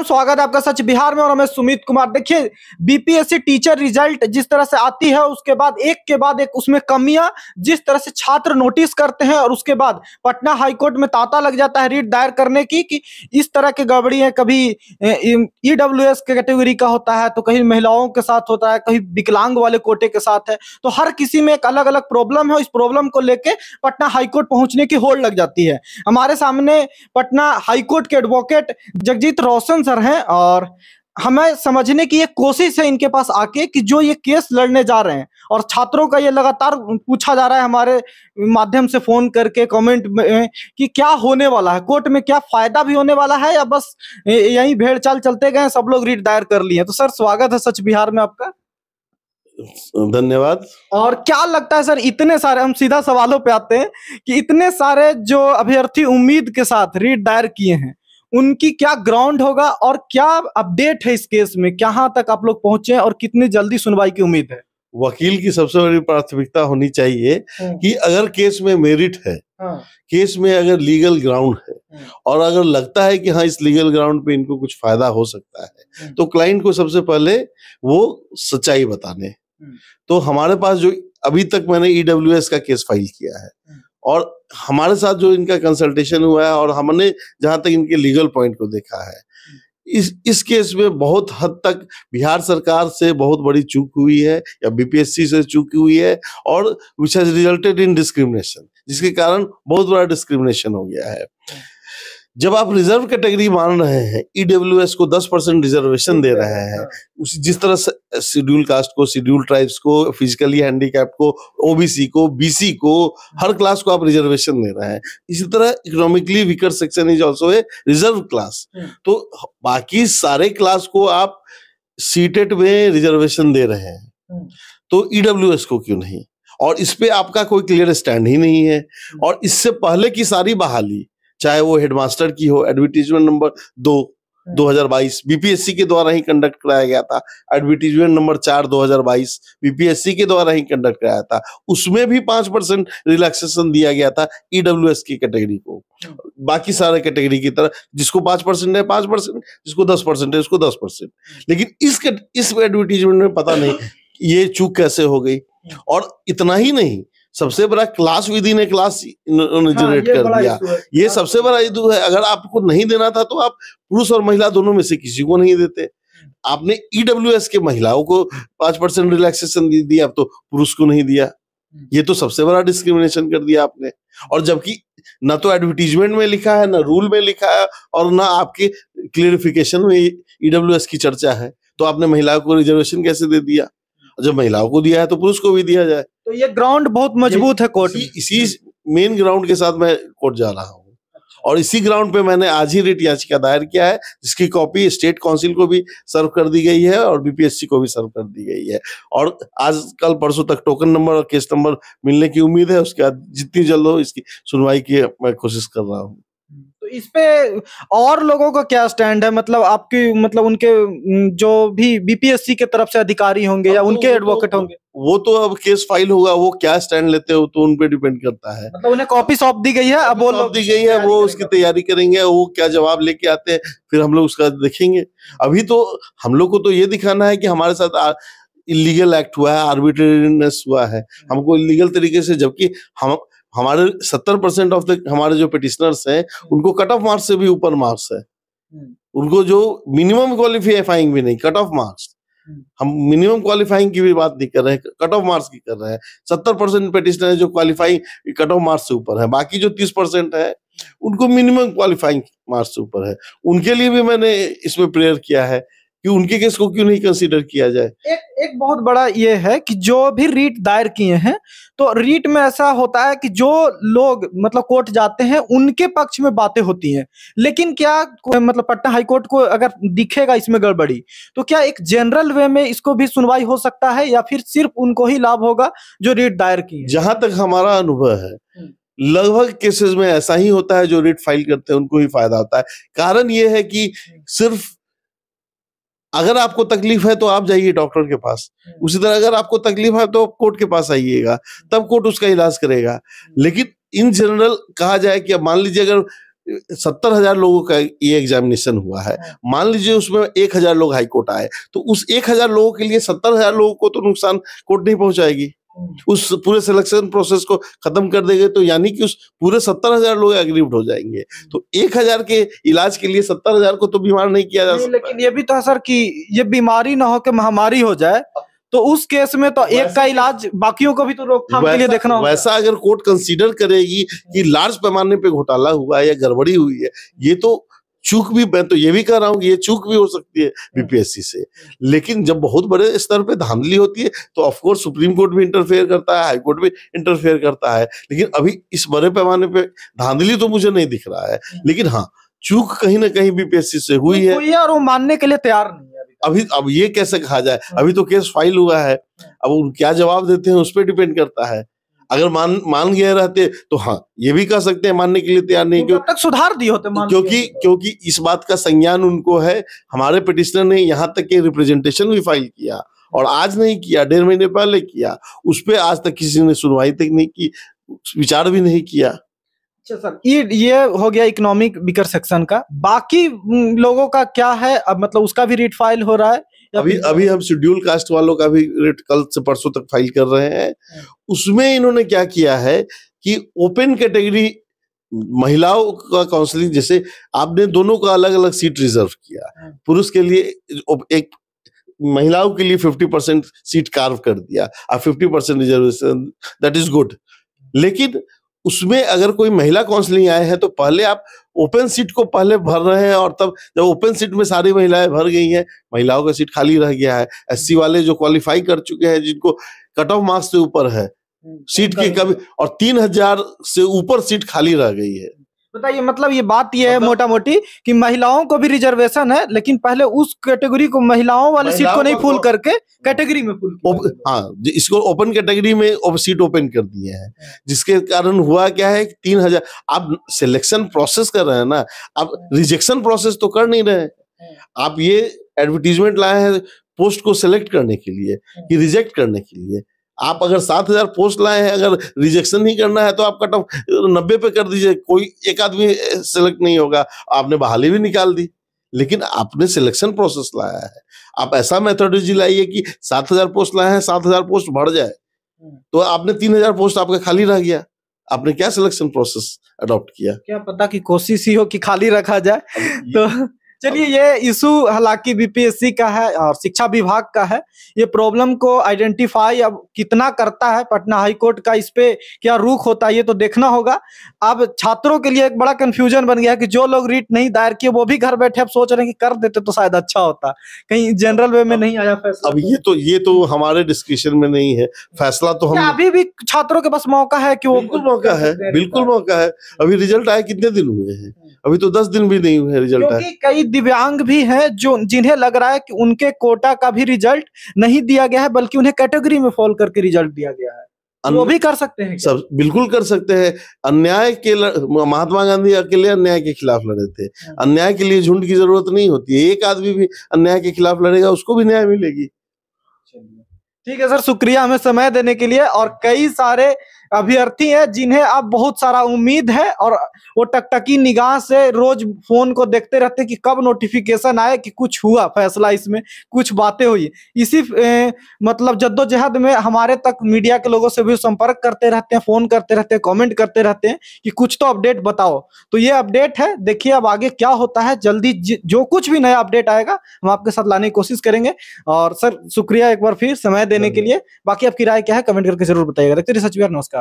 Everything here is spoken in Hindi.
नाम स्वागत है आपका सच बिहार में और हमें सुमित कुमार देखिए बीपीएससी टीचर रिजल्ट जिस तरह से आती है उसके बाद एक के बाद एक उसमें कमियां जिस तरह से छात्र नोटिस करते हैं और उसके बाद पटना हाईकोर्ट में तांता लग जाता है रीट दायर करने की कि इस तरह के है कभी ई डब्ल्यू कैटेगरी का होता है तो कहीं महिलाओं के साथ होता है कहीं विकलांग वाले कोटे के साथ है तो हर किसी में एक अलग अलग प्रॉब्लम है इस प्रॉब्लम को लेकर पटना हाईकोर्ट पहुंचने की होड़ लग जाती है हमारे सामने पटना हाईकोर्ट के एडवोकेट जगजीत रोशन आंसर हैं और हमें समझने की एक कोशिश है इनके पास आके कि जो ये केस लड़ने जा रहे हैं और छात्रों का ये लगातार पूछा जा रहा है हमारे माध्यम से फोन करके कमेंट में कि क्या होने वाला है कोर्ट में क्या फायदा भी होने वाला है या बस यही भेड़ चाल चलते गए सब लोग रीट दायर कर लिए तो सर स्वागत है सच बिहार में आपका धन्यवाद और क्या लगता है सर इतने सारे हम सीधा सवालों पे आते हैं कि इतने सारे जो अभ्यर्थी उम्मीद के साथ रीट दायर किए हैं उनकी क्या ग्राउंड होगा और क्या अपडेट है इस केस में कहाँ तक आप लोग पहुंचे और कितनी जल्दी सुनवाई की उम्मीद है वकील की सबसे बड़ी प्राथमिकता होनी चाहिए हम्म। कि अगर केस में मेरिट है केस हाँ। में अगर लीगल ग्राउंड है हम्म। और अगर लगता है कि हाँ इस लीगल ग्राउंड पे इनको कुछ फायदा हो सकता है हम्म। तो क्लाइंट को सबसे पहले वो सच्चाई बताने तो हमारे पास जो अभी तक मैंने ईडब्ल्यू e का केस फाइल किया है और हमारे साथ जो इनका कंसल्टेशन हुआ है और हमने जहां तक इनके लीगल पॉइंट को देखा है इस इस केस में बहुत हद तक बिहार सरकार से बहुत बड़ी चूक हुई है या बीपीएससी से चूक हुई है और which has resulted in discrimination जिसके कारण बहुत बड़ा डिस्क्रिमिनेशन हो गया है जब आप रिजर्व कैटेगरी मान रहे हैं ईडब्ल्यू e को 10 परसेंट रिजर्वेशन दे रहे हैं हाँ। उसी जिस तरह शेड्यूल कास्ट को शेड्यूल ट्राइब्स को फिजिकली हैंडीकैप को ओबीसी को बीसी को हर क्लास को आप रिजर्वेशन दे रहे हैं इसी तरह economically weaker section is also a reserve class तो बाकी सारे क्लास को आप सीटेट में रिजर्वेशन दे रहे हैं हाँ। तो ईडब्ल्यू e को क्यों नहीं और इस पे आपका कोई क्लियर स्टैंड ही नहीं है हाँ। और इससे पहले की सारी बहाली चाहे वो हेडमास्टर की हो एडवर्टीजमेंट नंबर दो 2022 हाँ। बीपीएससी के द्वारा ही कंडक्ट कराया गया था एडवर्टीजमेंट नंबर चार 2022 बीपीएससी के द्वारा ही कंडक्ट कराया था उसमें भी पांच परसेंट रिलैक्सेशन दिया गया था ईडब्ल्यू e की कैटेगरी को हाँ। बाकी सारे कैटेगरी की तरह जिसको पांच परसेंट है पांच परसेंट जिसको दस परसेंट है उसको दस परसेंट लेकिन इस इस एडवर्टीजमेंट में पता नहीं ये चूक कैसे हो गई हाँ। और इतना ही नहीं सबसे बड़ा क्लास विधि ने क्लास जनरेट हाँ, कर दिया ये सबसे बड़ा इशू है अगर आपको नहीं देना था तो आप पुरुष और महिला दोनों में से किसी को नहीं देते आपने ईडब्ल्यू e के महिलाओं को पांच परसेंट रिलैक्सेशन दे दिया अब तो पुरुष को नहीं दिया ये तो सबसे बड़ा डिस्क्रिमिनेशन कर दिया आपने और जबकि ना तो एडवर्टीजमेंट में लिखा है ना रूल में लिखा है और ना आपके क्लियरिफिकेशन में ईडब्ल्यू e की चर्चा है तो आपने महिलाओं को रिजर्वेशन कैसे दे दिया जब महिलाओं को दिया है तो पुरुष को भी दिया जाए तो ये ग्राउंड बहुत मजबूत है कोर्ट इसी मेन ग्राउंड के साथ मैं कोर्ट जा रहा हूँ अच्छा। और इसी ग्राउंड पे मैंने आज ही रिट याचिका दायर किया है जिसकी कॉपी स्टेट काउंसिल को भी सर्व कर दी गई है और बीपीएससी को भी सर्व कर दी गई है और आज कल परसों तक टोकन नंबर और केस नंबर मिलने की उम्मीद है उसके बाद जितनी जल्द हो इसकी सुनवाई की मैं कोशिश कर रहा हूँ इस पे और लोगों का क्या स्टैंड है मतलब आपकी मतलब उनके जो भी बीपीएससी के तरफ से अधिकारी होंगे या तो उनके एडवोकेट तो होंगे वो तो अब केस फाइल होगा वो क्या स्टैंड लेते हो तो उन पे डिपेंड करता है मतलब उन्हें कॉपी सौंप दी गई है अब वो दी गई है वो उसकी तैयारी करेंगे वो क्या जवाब लेके आते हैं फिर हम लोग उसका देखेंगे अभी तो हम लोग को तो ये दिखाना है कि हमारे साथ इलीगल एक्ट हुआ है आर्बिट्रेरीनेस हुआ है हम्म। हमको इलीगल तरीके से जबकि हम हमारे सत्तर परसेंट ऑफ द हमारे जो पिटिशनर्स हैं हम्म। उनको कट ऑफ मार्क्स से भी ऊपर मार्क्स है हम्म। उनको जो मिनिमम क्वालिफाइंग भी नहीं कट ऑफ मार्क्स हम मिनिमम क्वालिफाइंग की भी बात नहीं कर रहे हैं कट ऑफ मार्क्स की कर रहे हैं सत्तर परसेंट पिटिशनर जो क्वालिफाइंग कट ऑफ मार्क्स से ऊपर है बाकी जो तीस परसेंट है उनको मिनिमम क्वालिफाइंग मार्क्स से ऊपर है उनके लिए भी मैंने इसमें प्रेयर किया है कि उनके केस को क्यों नहीं कंसीडर किया जाए एक एक बहुत बड़ा ये है कि जो भी रीट दायर किए हैं तो रीट में ऐसा होता है कि जो लोग मतलब कोर्ट जाते हैं उनके पक्ष में बातें होती हैं लेकिन क्या मतलब पटना हाई कोर्ट को अगर दिखेगा इसमें गड़बड़ी तो क्या एक जनरल वे में इसको भी सुनवाई हो सकता है या फिर सिर्फ उनको ही लाभ होगा जो रीट दायर की जहां तक हमारा अनुभव है हम्म। लगभग केसेस में ऐसा ही होता है जो रीट फाइल करते हैं उनको ही फायदा होता है कारण यह है कि हम्म। सिर्फ अगर आपको तकलीफ है तो आप जाइए डॉक्टर के पास हम्म। उसी तरह अगर आपको तकलीफ है तो कोर्ट के पास आइएगा तब कोर्ट उसका इलाज करेगा हम्म। लेकिन इन जनरल कहा जाए कि अब मान लीजिए अगर सत्तर हजार लोगों का ये एग्जामिनेशन हुआ है हाँ। मान लीजिए उसमें एक हजार लोग हाईकोर्ट आए तो उस एक हजार लोगों के लिए सत्तर हजार लोगों को तो नुकसान कोर्ट नहीं पहुंचाएगी उस पूरे सिलेक्शन प्रोसेस को खत्म कर देंगे तो यानी कि उस पूरे सत्तर हजार लोग एग्रीव्ड हो जाएंगे तो एक हजार के इलाज के लिए सत्तर हजार को तो बीमार नहीं किया जा सकता लेकिन ये भी तो है सर कि ये बीमारी ना हो के महामारी हो जाए तो उस केस में तो एक का इलाज बाकियों को भी तो रोकथाम के लिए देखना होगा वैसा अगर कोर्ट कंसीडर करेगी कि लार्ज पैमाने पे घोटाला हुआ है या गड़बड़ी हुई है ये तो चूक भी मैं तो ये भी कह रहा हूँ ये चूक भी हो सकती है बीपीएससी से लेकिन जब बहुत बड़े स्तर पे धांधली होती है तो ऑफकोर्स सुप्रीम कोर्ट भी इंटरफेयर करता है हाई कोर्ट भी इंटरफेयर करता है लेकिन अभी इस बड़े पैमाने पे धांधली तो मुझे नहीं दिख रहा है लेकिन हाँ चूक कहीं ना कहीं बीपीएससी से हुई है, है और वो मानने के लिए तैयार नहीं है अभी अब ये कैसे कहा जाए हाँ। अभी तो केस फाइल हुआ है हाँ। अब क्या जवाब देते हैं उस पर डिपेंड करता है अगर मान मान गए रहते तो हाँ ये भी कह सकते हैं मानने के लिए तैयार नहीं क्यों तक सुधार दिए होते क्योंकि क्योंकि इस बात का संज्ञान उनको है हमारे पिटिशनर ने यहाँ तक के रिप्रेजेंटेशन भी फाइल किया और आज नहीं किया डेढ़ महीने पहले किया उस पर आज तक किसी ने सुनवाई तक नहीं की विचार भी नहीं किया अच्छा सर ये ये हो गया इकोनॉमिक बिकर सेक्शन का बाकी लोगों का क्या है अब मतलब उसका भी रीट फाइल हो रहा है अभी अभी हम शेड्यूल कास्ट वालों का भी रेट कल से परसों तक फाइल कर रहे हैं हाँ। उसमें इन्होंने क्या किया है कि ओपन कैटेगरी महिलाओं का काउंसलिंग जैसे आपने दोनों का अलग अलग सीट रिजर्व किया हाँ। पुरुष के लिए एक महिलाओं के लिए फिफ्टी परसेंट सीट कार्व कर दिया और fifty percent reservation that is good लेकिन उसमें अगर कोई महिला काउंसलिंग आए हैं तो पहले आप ओपन सीट को पहले भर रहे हैं और तब जब ओपन सीट में सारी महिलाएं भर गई हैं महिलाओं का सीट खाली रह गया है एस वाले जो क्वालिफाई कर चुके हैं जिनको कट ऑफ मार्क्स से ऊपर है सीट हम्म, की कभी और तीन हजार से ऊपर सीट खाली रह गई है बताइए मतलब ये बात ये मतलब, है मोटा मोटी कि महिलाओं को भी रिजर्वेशन है लेकिन पहले उस कैटेगरी को महिलाओं वाले सीट को नहीं फुल तो करके कैटेगरी में फुल हाँ इसको ओपन कैटेगरी में ओप, सीट ओपन कर दिए हैं जिसके कारण हुआ क्या है तीन हजार आप सिलेक्शन प्रोसेस कर रहे हैं ना आप रिजेक्शन प्रोसेस तो कर नहीं रहे आप ये एडवर्टीजमेंट लाए हैं पोस्ट को सिलेक्ट करने के लिए कि रिजेक्ट करने के लिए आप अगर सात हजार पोस्ट लाए हैं अगर रिजेक्शन नहीं करना है तो आप कट ऑफ नब्बे पे कर दीजिए कोई एक आदमी सिलेक्ट नहीं होगा आपने बहाली भी निकाल दी लेकिन आपने सिलेक्शन प्रोसेस लाया है आप ऐसा मेथोडोलॉजी लाइए कि सात हजार पोस्ट लाए हैं सात हजार पोस्ट भर जाए हम्म। तो आपने तीन हजार पोस्ट आपका खाली रह गया आपने क्या सिलेक्शन प्रोसेस अडॉप्ट किया क्या पता कि कोशिश ही हो कि खाली रखा जाए तो चलिए ये इशू हालांकि बीपीएससी का है और शिक्षा विभाग का है ये प्रॉब्लम को आइडेंटिफाई अब कितना करता है पटना हाई कोर्ट का इस पे क्या रुख होता है ये तो देखना होगा अब छात्रों के लिए एक बड़ा कंफ्यूजन बन गया है कि जो लोग रीट नहीं दायर किए वो भी घर बैठे अब सोच रहे हैं कि कर देते तो शायद अच्छा होता कहीं जनरल वे में नहीं आया फैसला अब ये तो ये तो हमारे डिस्कशन में नहीं है फैसला तो हम अभी भी छात्रों के पास मौका है की वो बिल्कुल मौका है बिल्कुल मौका है अभी रिजल्ट आए कितने दिन हुए हैं अभी तो दस दिन भी नहीं हुए रिजल्ट आए कई दिव्यांग भी हैं जो जिन्हें लग रहा है कि उनके कोटा का भी रिजल्ट नहीं दिया गया है बल्कि उन्हें कैटेगरी में फॉल करके रिजल्ट दिया गया है तो अन... वो भी कर सकते हैं सब बिल्कुल कर सकते हैं अन्याय के ल... महात्मा गांधी अकेले अन्याय के खिलाफ लड़े थे हाँ। अन्याय के लिए झुंड की जरूरत नहीं होती एक आदमी भी अन्याय के खिलाफ लड़ेगा उसको भी न्याय मिलेगी ठीक है सर शुक्रिया हमें समय देने के लिए और कई सारे अभ्यर्थी हैं जिन्हें अब बहुत सारा उम्मीद है और वो टकटकी निगाह से रोज फोन को देखते रहते कि कब नोटिफिकेशन आए कि कुछ हुआ फैसला इसमें कुछ बातें हुई इसी ए, मतलब जद्दोजहद में हमारे तक मीडिया के लोगों से भी संपर्क करते रहते हैं फोन करते रहते हैं कॉमेंट करते रहते हैं कि कुछ तो अपडेट बताओ तो ये अपडेट है देखिए अब आगे क्या होता है जल्दी जो कुछ भी नया अपडेट आएगा हम आपके साथ लाने की कोशिश करेंगे और सर शुक्रिया एक बार फिर समय देने के लिए बाकी आपकी राय क्या है कमेंट करके जरूर बताइएगा सच रिसर्च नमस्कार